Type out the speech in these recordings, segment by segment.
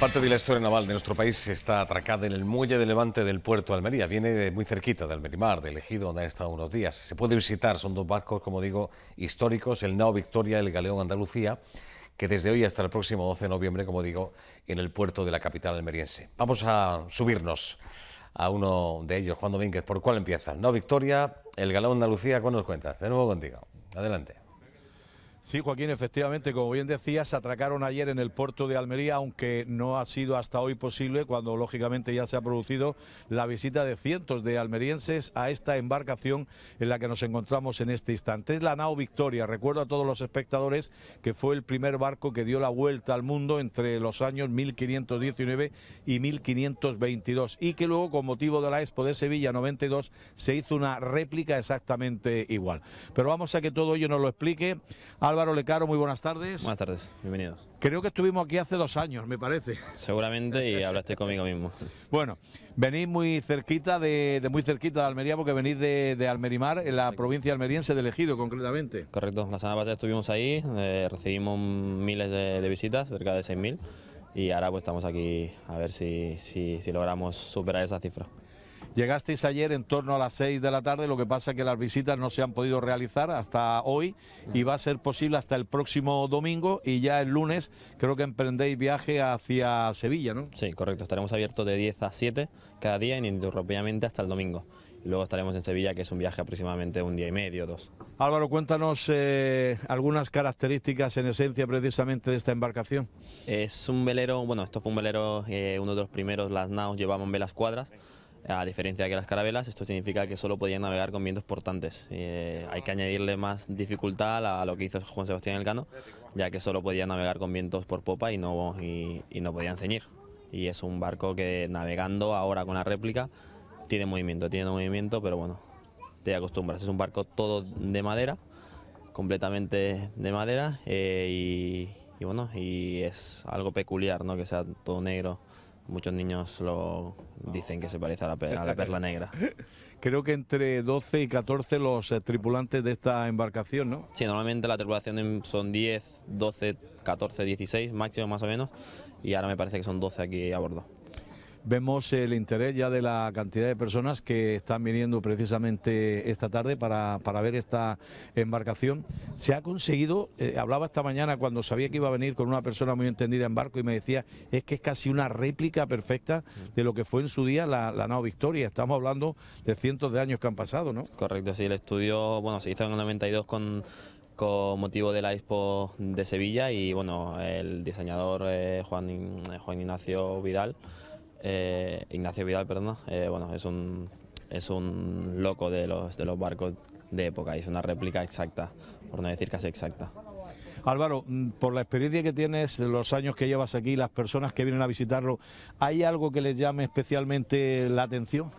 Parte de la historia naval de nuestro país está atracada en el muelle de Levante del puerto de Almería. Viene muy cerquita del Almerimar, de Ejido, donde ha estado unos días. Se puede visitar, son dos barcos, como digo, históricos, el Nao Victoria y el Galeón Andalucía, que desde hoy hasta el próximo 12 de noviembre, como digo, en el puerto de la capital almeriense. Vamos a subirnos a uno de ellos, Juan Domínguez. ¿Por cuál empieza? Nao Victoria, el Galeón Andalucía, ¿Cuándo nos cuentas? De nuevo contigo. Adelante. Sí, Joaquín, efectivamente, como bien decía, se atracaron ayer en el puerto de Almería, aunque no ha sido hasta hoy posible, cuando lógicamente ya se ha producido la visita de cientos de almerienses a esta embarcación en la que nos encontramos en este instante. Es la nao Victoria. Recuerdo a todos los espectadores que fue el primer barco que dio la vuelta al mundo entre los años 1519 y 1522 y que luego, con motivo de la Expo de Sevilla 92, se hizo una réplica exactamente igual. Pero vamos a que todo ello nos lo explique. Álvaro Caro, muy buenas tardes. Buenas tardes, bienvenidos. Creo que estuvimos aquí hace dos años, me parece. Seguramente, y hablaste conmigo mismo. Bueno, venís muy cerquita de, muy cerquita de Almería, porque venís de, Almerimar, en la provincia almeriense de Elegido, concretamente. Correcto, la semana pasada estuvimos ahí, eh, recibimos miles de, visitas, cerca de 6.000 y ahora pues estamos aquí a ver si, si, si, logramos superar esa cifra. Llegasteis ayer en torno a las 6 de la tarde, lo que pasa es que las visitas no se han podido realizar hasta hoy y va a ser posible hasta el próximo domingo y ya el lunes creo que emprendéis viaje hacia Sevilla, ¿no? Sí, correcto, estaremos abiertos de 10 a 7 cada día ininterrumpidamente hasta el domingo y luego estaremos en Sevilla, que es un viaje aproximadamente un día y medio, dos. Álvaro, cuéntanos eh, algunas características en esencia precisamente de esta embarcación. Es un velero, bueno, esto fue un velero, eh, uno de los primeros, las naos llevaban velas cuadras. A diferencia de las carabelas, esto significa que solo podían navegar con vientos portantes. Eh, hay que añadirle más dificultad a lo que hizo Juan Sebastián Elcano, ya que solo podían navegar con vientos por popa y no, y, no podían ceñir. Y es un barco que navegando ahora con la réplica tiene movimiento, tiene movimiento, pero bueno, te acostumbras. Es un barco todo de madera, completamente de madera, eh, y, bueno, y es algo peculiar, ¿no? Que sea todo negro. Muchos niños lo dicen que se parece la, a la perla negra. Creo que entre 12 y 14 los eh, tripulantes de esta embarcación, ¿no? Sí, normalmente la tripulación son 10, 12, 14, 16 máximo más o menos. Y ahora me parece que son 12 aquí a bordo. Vemos el interés ya de la cantidad de personas que están viniendo precisamente esta tarde para, ver esta embarcación. Se ha conseguido, eh, hablaba esta mañana cuando sabía que iba a venir con una persona muy entendida en barco y me decía, es que es casi una réplica perfecta de lo que fue en su día la, la nao Victoria. Estamos hablando de cientos de años que han pasado, ¿no? Correcto, sí, el estudio, bueno, se hizo en el 92 con motivo de la Expo de Sevilla y bueno, el diseñador eh, Juan, Juan Ignacio Vidal eh, Ignacio Vidal, perdón, eh, bueno, es un, es un loco de los, de los barcos de época es una réplica exacta, por no decir casi exacta. Álvaro, mm, por la experiencia que tienes, los años que llevas aquí, las personas que vienen a visitarlo, ¿hay algo que les llame especialmente la atención?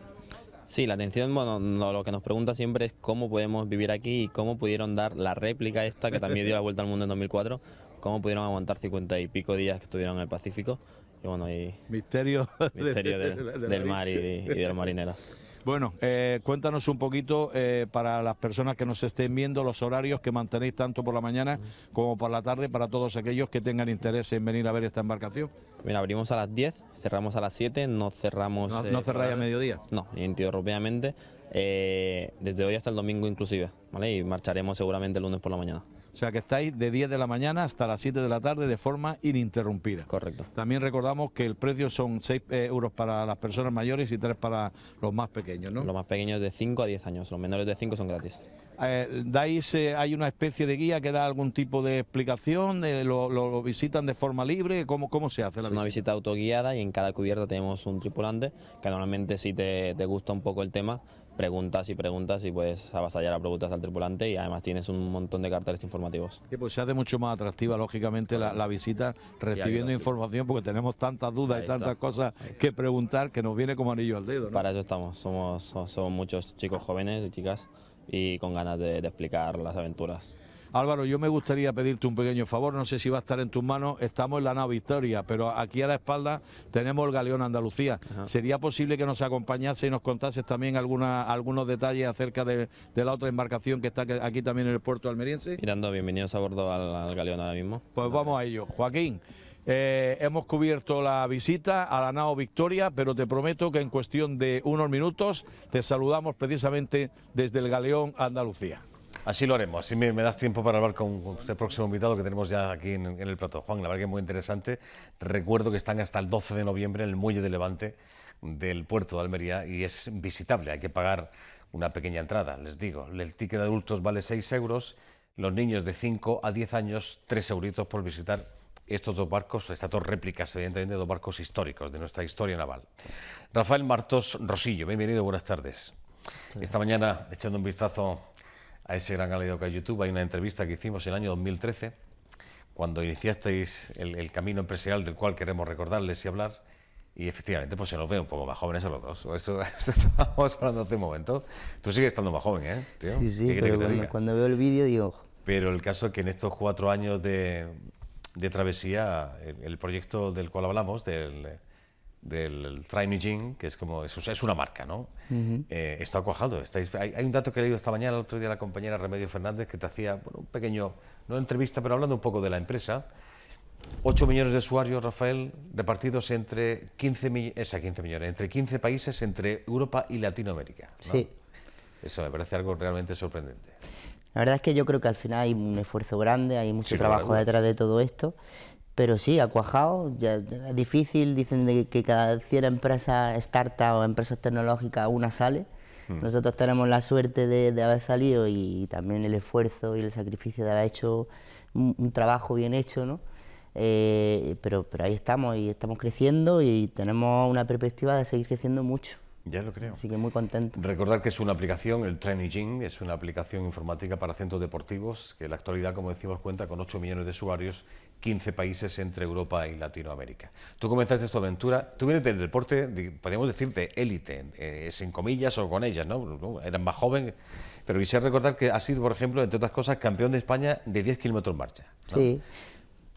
Sí, la atención, bueno, lo que nos pregunta siempre es cómo podemos vivir aquí y cómo pudieron dar la réplica esta que también dio la vuelta al mundo en 2004, cómo pudieron aguantar 50 y pico días que estuvieron en el Pacífico y bueno, y misterio, del, mar y, de la marinera. Bueno, eh, cuéntanos un poquito eh, para las personas que nos estén viendo los horarios que mantenéis tanto por la mañana como por la tarde para todos aquellos que tengan interés en venir a ver esta embarcación. Mira, abrimos a las 10, cerramos a las 7, no cerramos... Eh, ¿No, cerráis a mediodía? No, interrumpidamente, desde hoy hasta el domingo inclusive, ¿vale? Y marcharemos seguramente el lunes por la mañana. O sea que estáis de 10 de la mañana hasta las 7 de la tarde de forma ininterrumpida. Correcto. También recordamos que el precio son 6 eh, euros para las personas mayores y 3 para los más pequeños, ¿no? Los más pequeños de 5 a 10 años, los menores de 5 son gratis. Eh, dais, eh, hay una especie de guía que da algún tipo de explicación, lo, visitan de forma libre, ¿cómo, cómo se hace la visita? es Una visita autoguiada y en cada cubierta tenemos un tripulante que normalmente si te, te gusta un poco el tema preguntas y preguntas y puedes avasallar a preguntas al tripulante y además tienes un montón de carteles informativos. Y pues se hace mucho más atractiva, lógicamente, la, visita recibiendo información porque tenemos tantas dudas y tantas cosas que preguntar que nos viene como anillo al dedo. Para eso estamos, somos, somos muchos chicos jóvenes y chicas y con ganas de explicar las aventuras. Álvaro, yo me gustaría pedirte un pequeño favor, no sé si va a estar en tus manos, estamos en la Nao Victoria, pero aquí a la espalda tenemos el galeón Andalucía. ¿Sería posible que nos acompañase y nos contases también alguna, algunos detalles acerca de, la otra embarcación que está aquí también en el puerto almeriense? Mirando, bienvenidos a bordo al, galeón ahora mismo. Pues vamos a ello. Joaquín. Eh, hemos cubierto la visita a la nao Victoria, pero te prometo que en cuestión de unos minutos te saludamos precisamente desde el Galeón Andalucía. Así lo haremos, así me, das tiempo para hablar con, este próximo invitado que tenemos ya aquí en, el plato. Juan, la verdad que es muy interesante. Recuerdo que están hasta el 12 de noviembre en el muelle de Levante del puerto de Almería y es visitable, hay que pagar una pequeña entrada, les digo. El ticket de adultos vale 6 euros, los niños de 5 a 10 años 3 euritos por visitar estos dos barcos, estas dos réplicas, evidentemente, de dos barcos históricos de nuestra historia naval. Rafael Martos Rosillo, bienvenido, buenas tardes. Esta mañana, echando un vistazo a ese gran aliado que es YouTube. Hay una entrevista que hicimos el año 2013, cuando iniciasteis el, camino empresarial del cual queremos recordarles y hablar. Y efectivamente, pues se nos ve un poco más jóvenes a los dos. Eso, estábamos hablando hace un momento. Tú sigues estando más joven, ¿eh? Tío? Sí, sí, pero cuando, cuando, veo el vídeo digo... Pero el caso es que en estos cuatro años de, de travesía, el, el, proyecto del cual hablamos, del del Training que es como, eso es una marca, ¿no? Eh, está cuajado. Estáis, hay, hay, un dato que he leído esta mañana, el otro día la compañera Remedio Fernández, que te hacía bueno, un pequeño, no entrevista, pero hablando un poco de la empresa. 8 millones de usuarios, Rafael, repartidos entre 15, esa, 15 millones, entre 15 países, entre Europa y Latinoamérica. Sí. Eso me parece algo realmente sorprendente. La verdad es que yo creo que al final hay un esfuerzo grande, hay mucho trabajo detrás de todo esto pero sí, ha cuajado. es difícil, dicen que cada 100 empresas startup o empresas tecnológicas una sale. Hmm. Nosotros tenemos la suerte de, haber salido y también el esfuerzo y el sacrificio de haber hecho un, trabajo bien hecho, ¿no? Eh, pero, pero ahí estamos y estamos creciendo y tenemos una perspectiva de seguir creciendo mucho. Ya lo creo. Así que muy contento. Recordar que es una aplicación, el Training es una aplicación informática para centros deportivos que en la actualidad, como decimos, cuenta con 8 millones de usuarios, 15 países entre Europa y Latinoamérica. Tú comenzaste tu aventura, tú vienes del deporte, podríamos decirte, élite, eh, sin comillas o con ellas, ¿no? Eran más joven, pero quisiera recordar que has sido, por ejemplo, entre otras cosas, campeón de España de 10 kilómetros en marcha. Sí.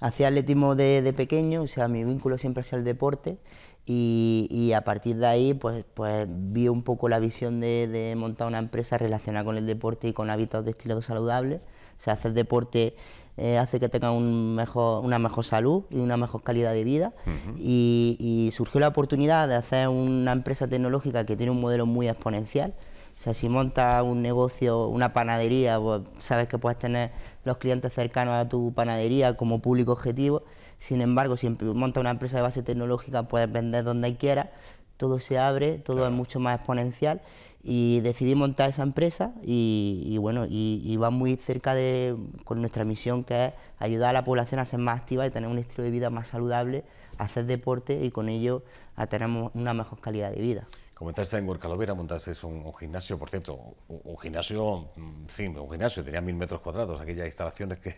Hacía atletismo de, de, pequeño, o sea, mi vínculo siempre ha sido el deporte y, a partir de ahí pues, pues vi un poco la visión de, montar una empresa relacionada con el deporte y con hábitos de estilo saludable. O sea, hacer deporte eh, hace que tenga una mejor salud y una mejor calidad de vida. y, surgió la oportunidad de hacer una empresa tecnológica que tiene un modelo muy exponencial. O sea, si montas un negocio, una panadería, pues sabes que puedes tener los clientes cercanos a tu panadería como público objetivo. Sin embargo, si montas una empresa de base tecnológica, puedes vender donde quieras, todo se abre, todo es mucho más exponencial. Y decidí montar esa empresa y, bueno, y, va muy cerca de con nuestra misión que es ayudar a la población a ser más activa y tener un estilo de vida más saludable, hacer deporte y con ello a tener una mejor calidad de vida. Comenzaste en Huercalovera, montaste un, gimnasio, por cierto, un, gimnasio, en fin, un gimnasio, tenía mil metros cuadrados, aquellas instalaciones que,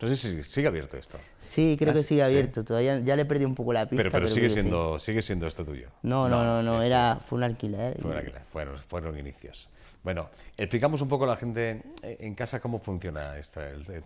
No sé si sigue abierto esto. Sí, creo ah, que sigue abierto, todavía ya le perdí un poco la pista. Pero, pero, sigue, siendo, sigue siendo esto tuyo. No, no, no, no, era, fue un alquiler. Fue alquiler, fueron, fueron inicios. Bueno, explicamos un poco a la gente en casa cómo funciona el, el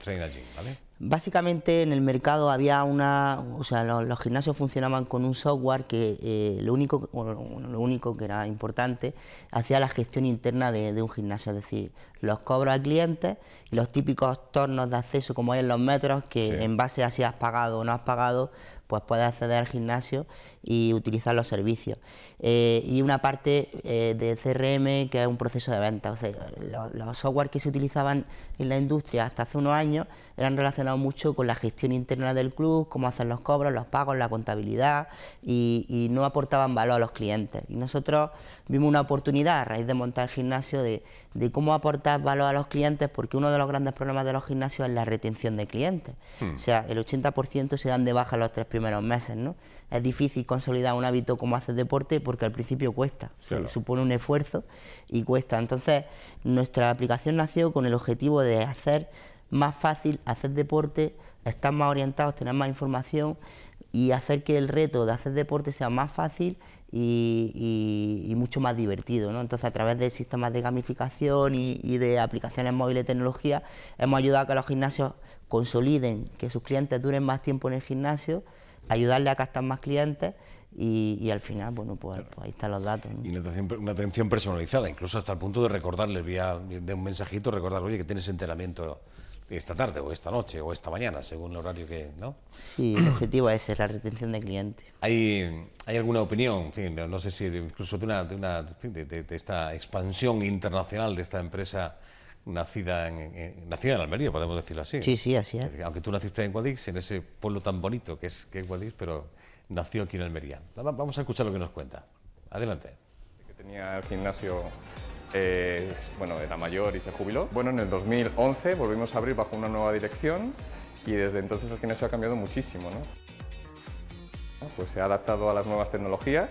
¿vale? Básicamente en el mercado había una, o sea, los, gimnasios funcionaban con un software que eh, lo, único, lo único que era importante hacía la gestión interna de, un gimnasio, es decir, los cobros al cliente y los típicos tornos de acceso como hay en los metros que en base a si has pagado o no has pagado, pues puede acceder al gimnasio y utilizar los servicios. Eh, y una parte eh, de CRM que es un proceso de venta. O los, software que se utilizaban en la industria hasta hace unos años eran relacionados mucho con la gestión interna del club, cómo hacer los cobros, los pagos, la contabilidad y, y no aportaban valor a los clientes. Y nosotros vimos una oportunidad a raíz de montar el gimnasio de, de cómo aportar valor a los clientes, porque uno de los grandes problemas de los gimnasios es la retención de clientes. Hmm. O sea, el 80% se dan de baja los tres primeros meses, ¿no? Es difícil consolidar un hábito como hacer deporte porque al principio cuesta, supone un esfuerzo y cuesta. Entonces, nuestra aplicación nació con el objetivo de hacer más fácil hacer deporte, estar más orientados, tener más información y hacer que el reto de hacer deporte sea más fácil y, mucho más divertido. Entonces, a través de sistemas de gamificación y, de aplicaciones móviles de tecnología, hemos ayudado a que los gimnasios consoliden, que sus clientes duren más tiempo en el gimnasio, ayudarle a captar más clientes y, al final, bueno, pues, pues, ahí están los datos. Y una atención, personalizada, incluso hasta el punto de recordarles, vía de un mensajito, recordar, oye, que tienes entrenamiento esta tarde o esta noche o esta mañana, según el horario que... ¿no? Sí, el objetivo es la retención de cliente. ¿Hay, hay alguna opinión, fin, no sé si incluso de, una, una, esta expansión internacional de esta empresa nacida en, nacida en Almería, podemos decirlo así? Sí, sí, así es. Aunque tú naciste en Guadix, en ese pueblo tan bonito que es, que es Guadix, pero nació aquí en Almería. Vamos a escuchar lo que nos cuenta. Adelante. Que tenía el gimnasio bueno, era mayor y se jubiló. Bueno, en el 2011 volvimos a abrir bajo una nueva dirección y desde entonces el gimnasio ha cambiado muchísimo. ¿no? Pues se ha adaptado a las nuevas tecnologías,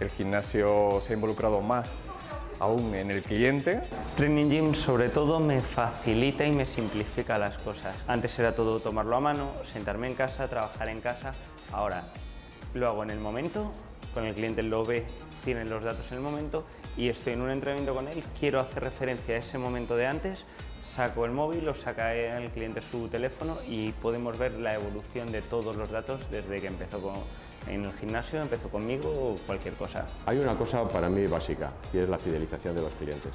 el gimnasio se ha involucrado más aún en el cliente. Training Gym sobre todo me facilita y me simplifica las cosas. Antes era todo tomarlo a mano, sentarme en casa, trabajar en casa. Ahora lo hago en el momento, con el cliente lo ve tienen los datos en el momento y estoy en un entrenamiento con él, quiero hacer referencia a ese momento de antes, saco el móvil o saca el cliente su teléfono y podemos ver la evolución de todos los datos desde que empezó en el gimnasio, empezó conmigo o cualquier cosa. Hay una cosa para mí básica y es la fidelización de los clientes.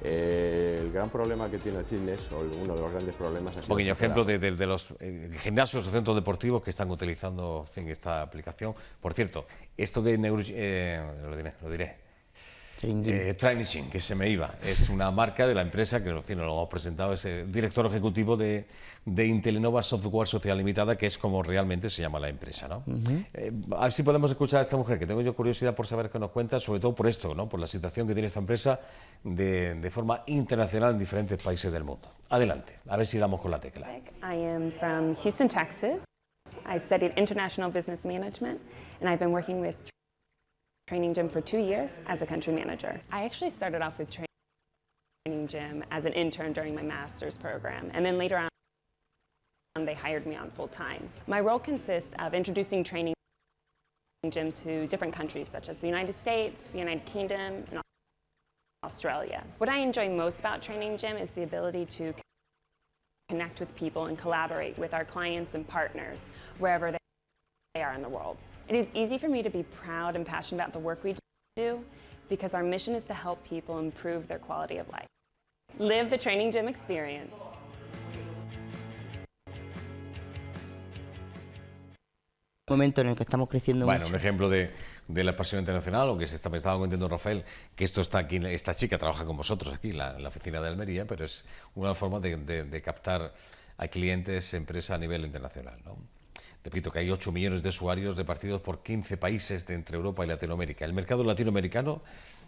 Eh, el gran problema que tiene el fitness, o uno de los grandes problemas... Ha Pequeño ejemplo de, los eh, gimnasios o centros deportivos que están utilizando esta aplicación. Por cierto, esto de eh, lo diré, lo diré eh, que se me iba. Es una marca de la empresa que, en fin, lo hemos presentado, es el director ejecutivo de, de Intelenova Software Social Limitada, que es como realmente se llama la empresa. ¿no? Eh, a ver si podemos escuchar a esta mujer, que tengo yo curiosidad por saber qué nos cuenta, sobre todo por esto, ¿no? por la situación que tiene esta empresa de, de forma internacional en diferentes países del mundo. Adelante, a ver si damos con la tecla. I am Houston, Texas. I international business management and I've been working with training gym for two years as a country manager. I actually started off with training gym as an intern during my master's program, and then later on they hired me on full time. My role consists of introducing training gym to different countries such as the United States, the United Kingdom, and Australia. What I enjoy most about training gym is the ability to connect with people and collaborate with our clients and partners wherever they are in the world. It is easy for me to be proud and passionate about the work we do because our mission is to help people improve their quality of life. Live the training gym experience. momento en el que estamos creciendo bueno, mucho. un ejemplo de, de, la pasión internacional, aunque se está, me estaba Rafael, que esto está aquí, esta chica trabaja con vosotros aquí, la, la oficina de Almería, pero es una forma de, de, de captar a clientes, empresa a nivel internacional. ¿no? Repito que hay 8 millones de usuarios repartidos por 15 países de entre Europa y Latinoamérica. El mercado latinoamericano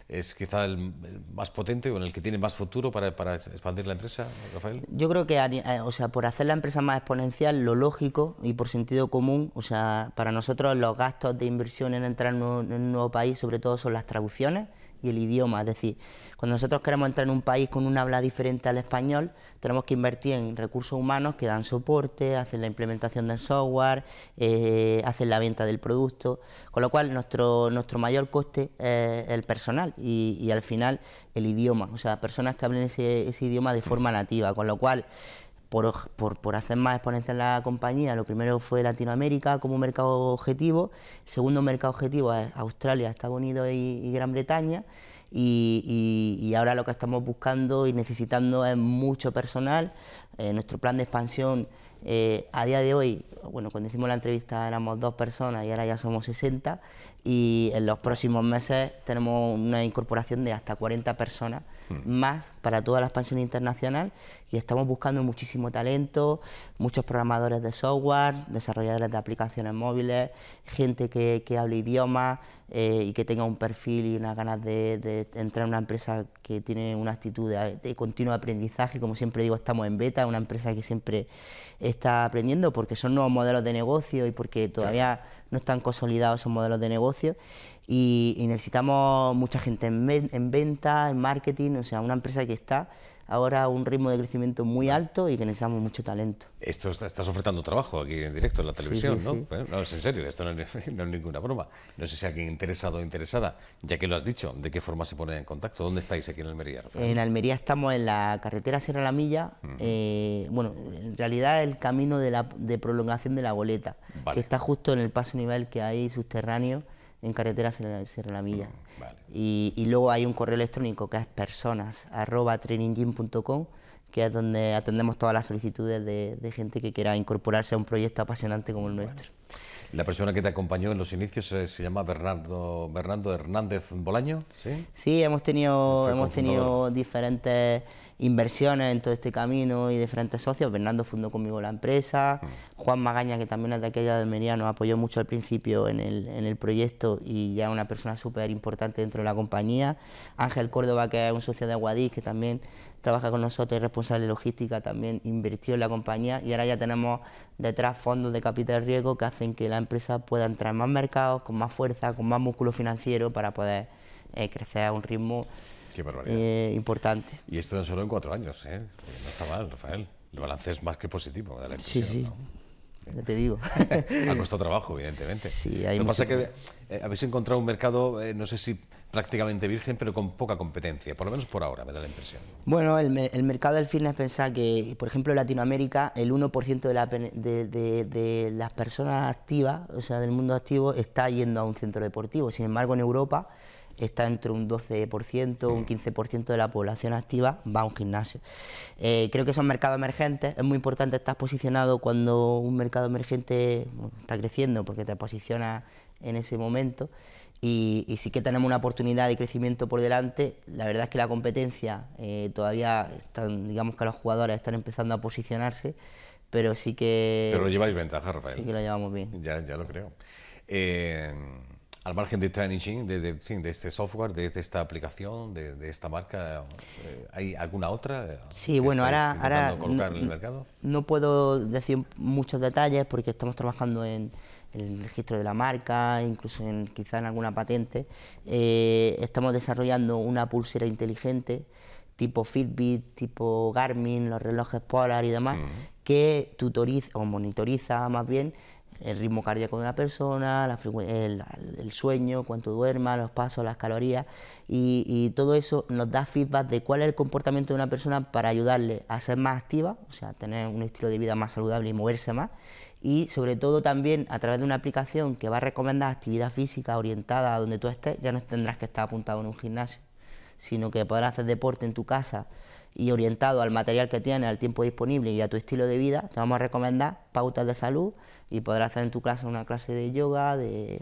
es quizá el, más potente o en el que tiene más futuro para, expandir la empresa, Rafael? Yo creo que, eh, o sea, por hacer la empresa más exponencial, lo lógico y por sentido común, o sea, para nosotros los gastos de inversión en entrar en un nuevo país, sobre todo, son las traducciones y el idioma. Es decir, cuando nosotros queremos entrar en un país con un habla diferente al español, tenemos que invertir en recursos humanos que dan soporte, hacen la implementación del software, eh, hacen la venta del producto, con lo cual nuestro, nuestro mayor coste es el personal y, al final el idioma, o sea, personas que hablen ese, ese idioma de forma nativa, con lo cual por, por, hacer más exponencia en la compañía, lo primero fue Latinoamérica como mercado objetivo, segundo mercado objetivo es Australia, Estados Unidos y, Gran Bretaña, y, ahora lo que estamos buscando y necesitando es mucho personal, eh, nuestro plan de expansión eh, a día de hoy, bueno, cuando hicimos la entrevista éramos dos personas y ahora ya somos 60 y en los próximos meses tenemos una incorporación de hasta 40 personas hmm. más para toda la expansión internacional y estamos buscando muchísimo talento, muchos programadores de software, desarrolladores de aplicaciones móviles, gente que, que hable idiomas, eh, y que tenga un perfil y unas ganas de, entrar en una empresa que tiene una actitud de, continuo aprendizaje. Como siempre digo, estamos en beta, una empresa que siempre está aprendiendo porque son nuevos modelos de negocio y porque todavía no están consolidados esos modelos de negocio. Y, necesitamos mucha gente en venta, en marketing, o sea, una empresa que está ahora un ritmo de crecimiento muy alto y que necesitamos mucho talento. Esto estás ofertando trabajo aquí en directo en la televisión, ¿no? Eh, no, es en serio, esto no es, ninguna broma. No sé si alguien interesado o interesada, ya que lo has dicho, ¿de qué forma se pone en contacto? ¿Dónde estáis aquí en Almería? En Almería estamos en la carretera Sierra La Milla, eh, bueno, en realidad el camino de, prolongación de la goleta, que está justo en el paso nivel que hay subterráneo en carretera Sierra La Milla. Ah, y, luego hay un correo electrónico que es personas arroba .com, que es donde atendemos todas las solicitudes de, gente que quiera incorporarse a un proyecto apasionante como el nuestro. La persona que te acompañó en los inicios se, llama Bernardo, Bernardo Hernández Bolaño, ¿sí? Sí, hemos tenido, hemos tenido diferentes inversiones en todo este camino y diferentes socios. Bernardo fundó conmigo la empresa, mm. Juan Magaña, que también es de aquella de Almería, nos apoyó mucho al principio en el, en el proyecto y ya es una persona súper importante dentro de la compañía. Ángel Córdoba, que es un socio de Aguadís, que también trabaja con nosotros, es responsable de logística, también invirtió en la compañía y ahora ya tenemos detrás fondos de capital riesgo que hacen que la empresa pueda entrar en más mercados, con más fuerza, con más músculo financiero para poder eh, crecer a un ritmo eh, importante. Y esto tan solo en cuatro años, ¿eh? no está mal, Rafael. El balance es más que positivo de la empresa. Sí, sí. Ya te digo. ha costado trabajo, evidentemente. Sí, hay Lo que pasa es que habéis encontrado un mercado, no sé si prácticamente virgen, pero con poca competencia, por lo menos por ahora, me da la impresión. Bueno, el, el mercado del fitness pensá que, por ejemplo, en Latinoamérica, el 1% de, la, de, de, las personas activas, o sea, del mundo activo, está yendo a un centro deportivo. Sin embargo, en Europa está entre un 12%, un 15% de la población activa va a un gimnasio. Eh, creo que son mercados emergentes, es muy importante estar posicionado cuando un mercado emergente está creciendo porque te posiciona en ese momento. Y, sí que tenemos una oportunidad de crecimiento por delante. La verdad es que la competencia eh, todavía están, digamos que los jugadores están empezando a posicionarse, pero sí que. Pero lo lleváis ventaja, Rafael. Sí que lo llevamos bien. Ya, ya lo creo. Eh, al margen de este Training, de, de, este software, de, esta aplicación, de, esta marca, eh, ¿hay alguna otra? Sí, bueno, ahora, ahora no, el mercado? no puedo decir muchos detalles porque estamos trabajando en, el registro de la marca, incluso quizá en alguna patente. Eh, estamos desarrollando una pulsera inteligente tipo Fitbit, tipo Garmin, los relojes Polar y demás, que tutoriza o monitoriza más bien el ritmo cardíaco de una persona, la el, sueño, cuánto duerma, los pasos, las calorías y, todo eso nos da feedback de cuál es el comportamiento de una persona para ayudarle a ser más activa, o sea, tener un estilo de vida más saludable y moverse más y sobre todo también a través de una aplicación que va a recomendar actividad física orientada a donde tú estés, ya no tendrás que estar apuntado en un gimnasio, sino que podrás hacer deporte en tu casa y orientado al material que tienes, al tiempo disponible y a tu estilo de vida, te vamos a recomendar pautas de salud y podrás hacer en tu casa una clase de yoga, de,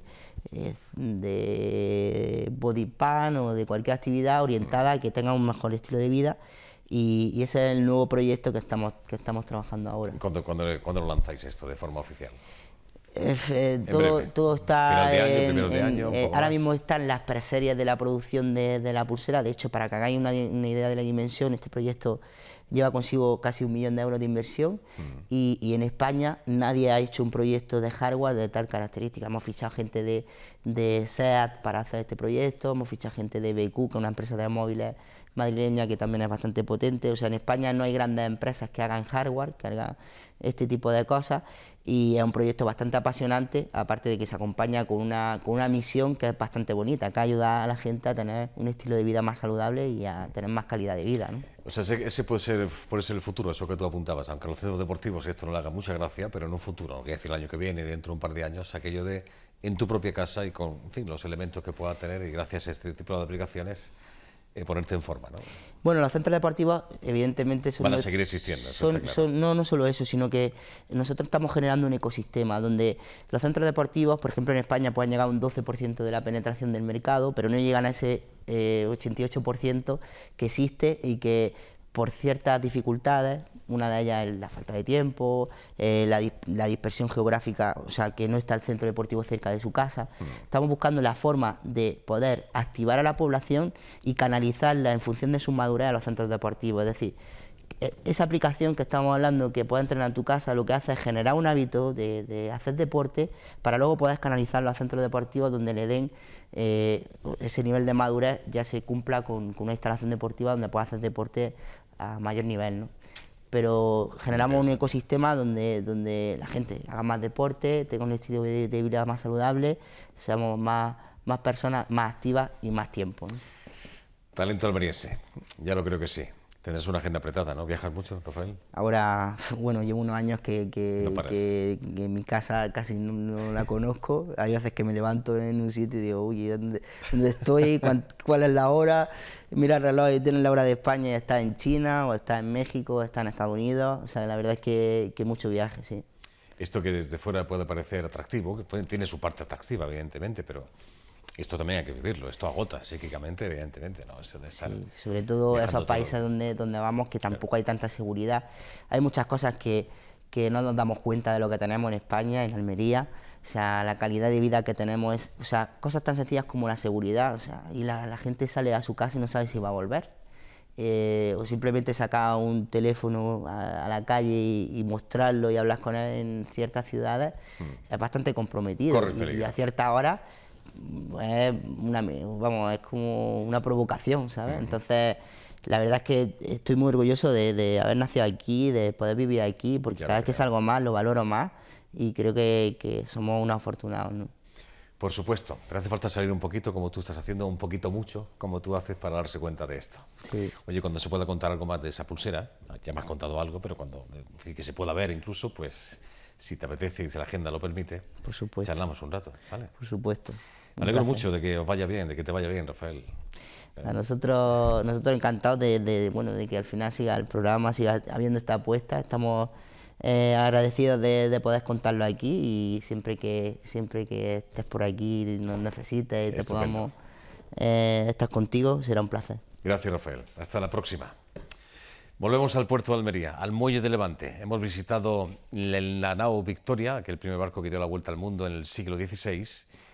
eh, de body pan o de cualquier actividad orientada a que tenga un mejor estilo de vida y, ese es el nuevo proyecto que estamos, que estamos trabajando ahora. ¿Cuándo, cuándo, lo lanzáis esto de forma oficial? Eh, todo, todo, está año, año, ahora mismo están las preseries de la producción de, la pulsera de hecho para que hagáis una idea de la dimensión este proyecto lleva consigo casi un millón de euros de inversión mm. y, en España nadie ha hecho un proyecto de hardware de tal característica. Hemos fichado gente de, de SEAT para hacer este proyecto, hemos fichado gente de BQ, que es una empresa de móviles madrileña que también es bastante potente. O sea, en España no hay grandes empresas que hagan hardware, que hagan este tipo de cosas y es un proyecto bastante apasionante, aparte de que se acompaña con una, con una misión que es bastante bonita, que ayuda a la gente a tener un estilo de vida más saludable y a tener más calidad de vida. ¿no? O sea, ese, puede, ser, puede ser el futuro, eso que tú apuntabas, aunque los centros deportivos esto no le haga mucha gracia, pero en un futuro, no decir el año que viene, dentro de un par de años, aquello de en tu propia casa y con en fin, los elementos que pueda tener y gracias a este tipo de aplicaciones eh, ponerte en forma, ¿no? Bueno, los centros deportivos, evidentemente, son van a seguir existiendo. son, no, solo eso, sino que nosotros estamos generando un ecosistema donde los centros deportivos, por ejemplo, en España pueden llegar a un 12% de la penetración del mercado, pero no llegan a ese 88% eh, que existe y que por ciertas dificultades, una de ellas es la falta de tiempo, eh, la, dispersión geográfica, o sea, que no está el centro deportivo cerca de su casa. Mm. Estamos buscando la forma de poder activar a la población y canalizarla en función de su madurez a los centros deportivos. Es decir, e, esa aplicación que estamos hablando que puede entrenar en tu casa lo que hace es generar un hábito de, hacer deporte para luego poder canalizarlo a centros deportivos donde le den eh, ese nivel de madurez ya se cumpla con, una instalación deportiva donde pueda hacer deporte a mayor nivel, ¿no? Pero generamos un ecosistema donde, donde la gente haga más deporte, tenga un estilo de, vida más saludable, seamos más, más personas más activas y más tiempo. Talento almeriense, ya lo creo que sí. Tendrás una agenda apretada, ¿no? ¿Viajas mucho, Rafael? Ahora, bueno, llevo unos años que, que, que, mi casa casi no, la conozco. Hay veces que me levanto en un sitio y digo, uy, ¿dónde, estoy? ¿Cuál, es la hora? Mira el reloj y tienes la hora de España y está en China, o está en México, o está en Estados Unidos. O sea, la verdad es que, que mucho viaje, sí. Esto que desde fuera puede parecer atractivo, que tiene su parte atractiva, evidentemente, pero esto también hay que vivirlo, esto agota psíquicamente, evidentemente. ¿no? sobre todo esos países Donde, donde vamos que tampoco hay tanta seguridad. Hay muchas cosas que, que no nos damos cuenta de lo que tenemos en España, en Almería, o sea, la calidad de vida que tenemos es, o sea, cosas tan sencillas como la seguridad, o sea, y la, gente sale a su casa y no sabe si va a volver, eh, o simplemente saca un teléfono a, la calle y, mostrarlo y hablar con él en ciertas ciudades, hmm. es bastante comprometido, y, a cierta hora es una, vamos, es como una provocación, ¿sabes? Entonces, la verdad es que estoy muy orgulloso de, haber nacido aquí, de poder vivir aquí, porque cada vez que salgo más lo valoro más y creo que, somos unos afortunados, ¿no? Por supuesto, pero hace falta salir un poquito, como tú estás haciendo, un poquito mucho, como tú haces para darse cuenta de esto. Sí. Oye, cuando se pueda contar algo más de esa pulsera, ya me has contado algo, pero cuando que se pueda ver incluso, pues si te apetece y si la agenda lo permite, charlamos un rato. ¿vale? Por supuesto. Me alegro mucho de que os vaya bien, de que te vaya bien, Rafael. A nosotros, nosotros encantados de, bueno, de que al final siga el programa, siga habiendo esta apuesta. Estamos eh, agradecidos de, poder contarlo aquí y siempre que, siempre que estés por aquí y nos necesites y te podamos eh, estar contigo, será un placer. Gracias, Rafael. Hasta la próxima. Volvemos al puerto de Almería, al muelle de Levante. Hemos visitado la, la nao Victoria, que es el primer barco que dio la vuelta al mundo en el siglo XVI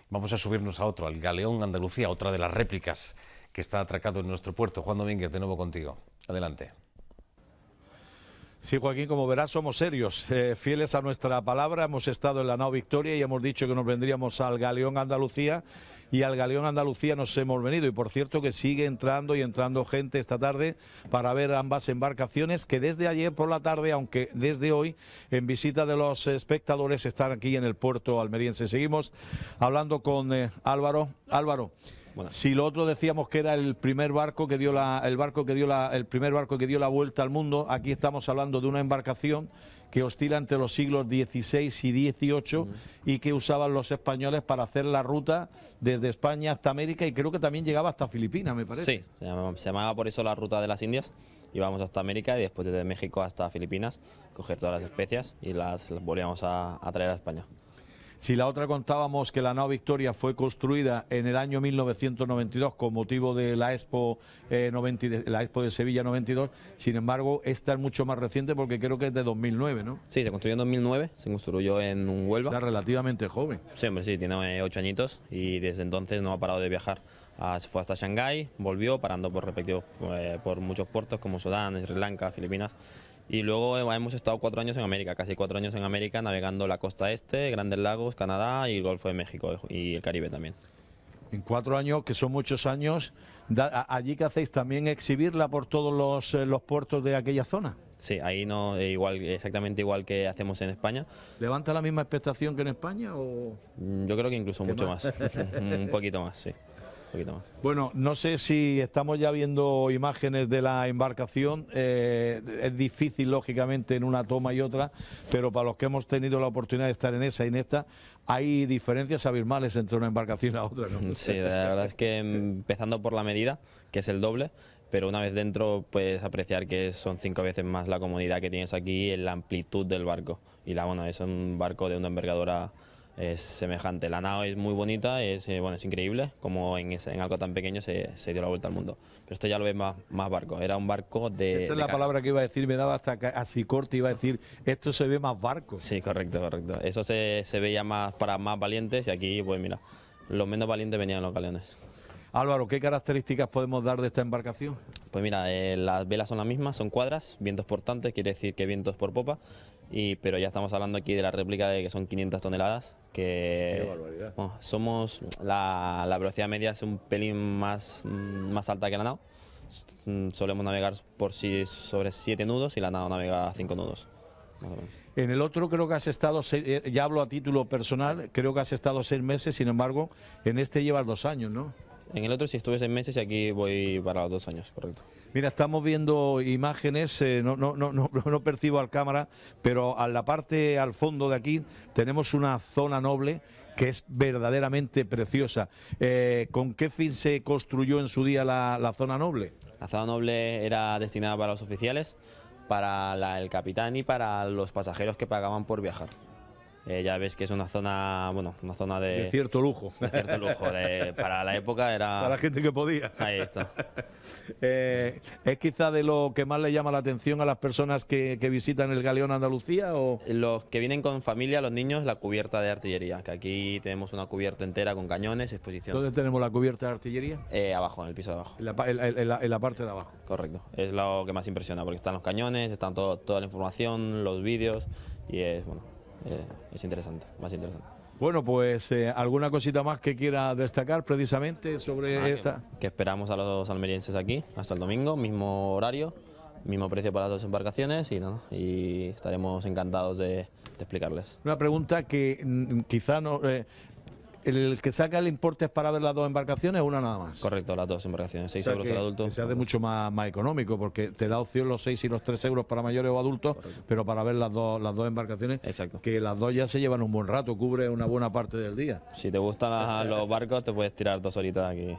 Vamos a subirnos a otro, al Galeón Andalucía, otra de las réplicas que está atracado en nuestro puerto. Juan Domínguez, de nuevo contigo. Adelante. Sí, Joaquín, como verás, somos serios, eh, fieles a nuestra palabra. Hemos estado en la nao Victoria y hemos dicho que nos vendríamos al Galeón Andalucía y al Galeón Andalucía nos hemos venido. Y por cierto que sigue entrando y entrando gente esta tarde para ver ambas embarcaciones que desde ayer por la tarde, aunque desde hoy, en visita de los espectadores, están aquí en el puerto almeriense. Seguimos hablando con eh, Álvaro. Álvaro. Si lo otro decíamos que era el primer barco que dio la, el barco que dio el primer barco que dio la vuelta al mundo, aquí estamos hablando de una embarcación que oscila entre los siglos XVI y XVIII y que usaban los españoles para hacer la ruta desde España hasta América y creo que también llegaba hasta Filipinas, me parece. Sí, se llamaba, por eso la ruta de las Indias íbamos hasta América y después desde México hasta Filipinas, coger todas las especias y las, volvíamos a, traer a España. Si la otra contábamos que la nueva Victoria fue construida en el año 1992 con motivo de la Expo, eh, la Expo de Sevilla 92, sin embargo, esta es mucho más reciente porque creo que es de 2009, ¿no? Sí, se construyó en 2009, se construyó en Huelva. O sea, relativamente joven. Sí, hombre, sí, tiene eh, ocho añitos y desde entonces no ha parado de viajar. Ah, se fue hasta Shanghái, volvió, parando por, respectivos, eh, por muchos puertos como Sudán, Sri Lanka, Filipinas y luego hemos estado cuatro años en América, casi cuatro años en América, navegando la costa este, Grandes Lagos, Canadá y el Golfo de México y el Caribe también. En cuatro años, que son muchos años, allí que hacéis también exhibirla por todos eh, los, puertos de aquella zona. Sí, ahí no eh, igual, exactamente igual que hacemos en España. ¿Levanta la misma expectación que en España o...? Mm, yo creo que incluso mucho más. un poquito más, sí. Bueno, no sé si estamos ya viendo imágenes de la embarcación. Eh, es difícil, lógicamente, en una toma y otra, pero para los que hemos tenido la oportunidad de estar en esa y en esta, hay diferencias abismales entre una embarcación y otra. Sí, la verdad es que empezando por la medida, que es el doble, pero una vez dentro puedes apreciar que son cinco veces más la comodidad que tienes aquí en la amplitud del barco. Y la, bueno, es un barco de una envergadura es semejante. La nao es muy bonita, es, eh, bueno, es increíble como en, algo tan pequeño se, dio la vuelta al mundo. Pero esto ya lo ves más, más barco, era un barco de... Esa es la palabra que iba a decir, me daba hasta así ...y iba a decir, esto se ve más barco. Sí, correcto, correcto. Eso se, veía más para más valientes y aquí, pues mira, los menos valientes venían los galeones. Álvaro, ¿qué características podemos dar de esta embarcación? Pues mira, eh, las velas son las mismas, son cuadras, vientos portantes, quiere decir que vientos por popa, y, pero ya estamos hablando aquí de la réplica de que son 500 toneladas, que somos la, velocidad media es un pelín más, mm, más alta que la nao. Mm, solemos navegar por sí sobre siete nudos y la nao navega cinco nudos. En el otro creo que has estado, eh, ya hablo a título personal, creo que has estado seis meses, sin embargo, en este llevas dos años, ¿no? En el otro si estuve seis meses y aquí voy para los dos años, correcto. Mira, estamos viendo imágenes, eh, no, no, no, no, percibo al cámara, pero a la parte, al fondo de aquí, tenemos una zona noble que es verdaderamente preciosa. Eh, ¿Con qué fin se construyó en su día la, zona noble? La zona noble era destinada para los oficiales, para el capitán y para los pasajeros que pagaban por viajar. Eh, ya ves que es una zona, bueno, una zona de, de cierto lujo. De cierto lujo. para la época era. Para la gente que podía. Ahí está. Eh, ¿Es quizá de lo que más le llama la atención a las personas que, visitan el Galeón Andalucía? O... Los que vienen con familia, los niños, la cubierta de artillería. Que aquí tenemos una cubierta entera con cañones, exposición. ¿Dónde tenemos la cubierta de artillería? Eh, abajo, en el piso de abajo. En la, parte de abajo. Correcto. Es lo que más impresiona, porque están los cañones, están toda la información, los vídeos, y es, bueno eh, es interesante, más interesante. Bueno, pues eh, alguna cosita más que quiera destacar precisamente sobre ah, esta. Que, esperamos a los almerienses aquí hasta el domingo, mismo horario, mismo precio para las dos embarcaciones y, ¿no? y estaremos encantados de, explicarles. Una pregunta que mm, quizá no, eh, el que saca el importe es para ver las dos embarcaciones o una nada más. Correcto, las dos embarcaciones, seis euros adulto. se hace mucho más, más, económico porque te da opción los seis y los tres euros para mayores o adultos, pero para ver las dos, las dos embarcaciones, que las dos ya se llevan un buen rato, cubre una buena parte del día. Si te gustan los barcos, te puedes tirar dos horitas aquí.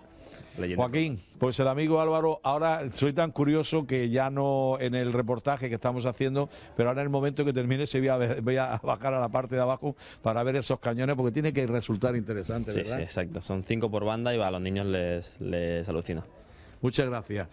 Joaquín, pues el amigo Álvaro, ahora soy tan curioso que ya no en el reportaje que estamos haciendo, pero ahora en el momento que termine se voy a, bajar a la parte de abajo para ver esos cañones porque tiene que resultar interesante, sí, Sí, exacto. Son cinco por banda y a los niños les, les alucina. Muchas gracias.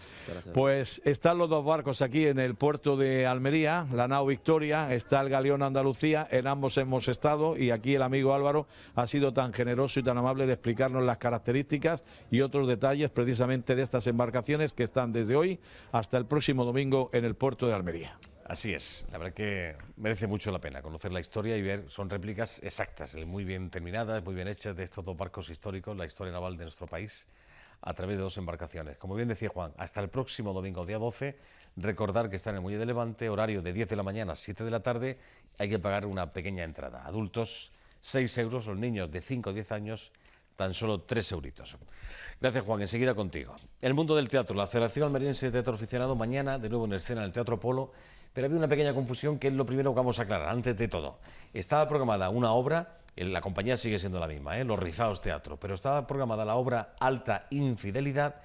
Pues están los dos barcos aquí en el puerto de Almería, la nao Victoria, está el galeón Andalucía, en ambos hemos estado y aquí el amigo Álvaro ha sido tan generoso y tan amable de explicarnos las características y otros detalles precisamente de estas embarcaciones que están desde hoy hasta el próximo domingo en el puerto de Almería. Así es, la verdad que merece mucho la pena conocer la historia y ver, son réplicas exactas, muy bien terminadas, muy bien hechas de estos dos barcos históricos, la historia naval de nuestro país a través de dos embarcaciones. Como bien decía Juan, hasta el próximo domingo, día 12, recordar que está en el Muelle de Levante, horario de 10 de la mañana a 7 de la tarde, hay que pagar una pequeña entrada. Adultos, 6 euros, los niños de 5 o 10 años, tan solo 3 euritos. Gracias Juan, enseguida contigo. El mundo del teatro, la Federación Almeriense de Teatro Aficionado, mañana de nuevo en escena en el Teatro Polo, pero había una pequeña confusión que es lo primero que vamos a aclarar, antes de todo. Estaba programada una obra, la compañía sigue siendo la misma, ¿eh? Los Rizados Teatro, pero estaba programada la obra Alta Infidelidad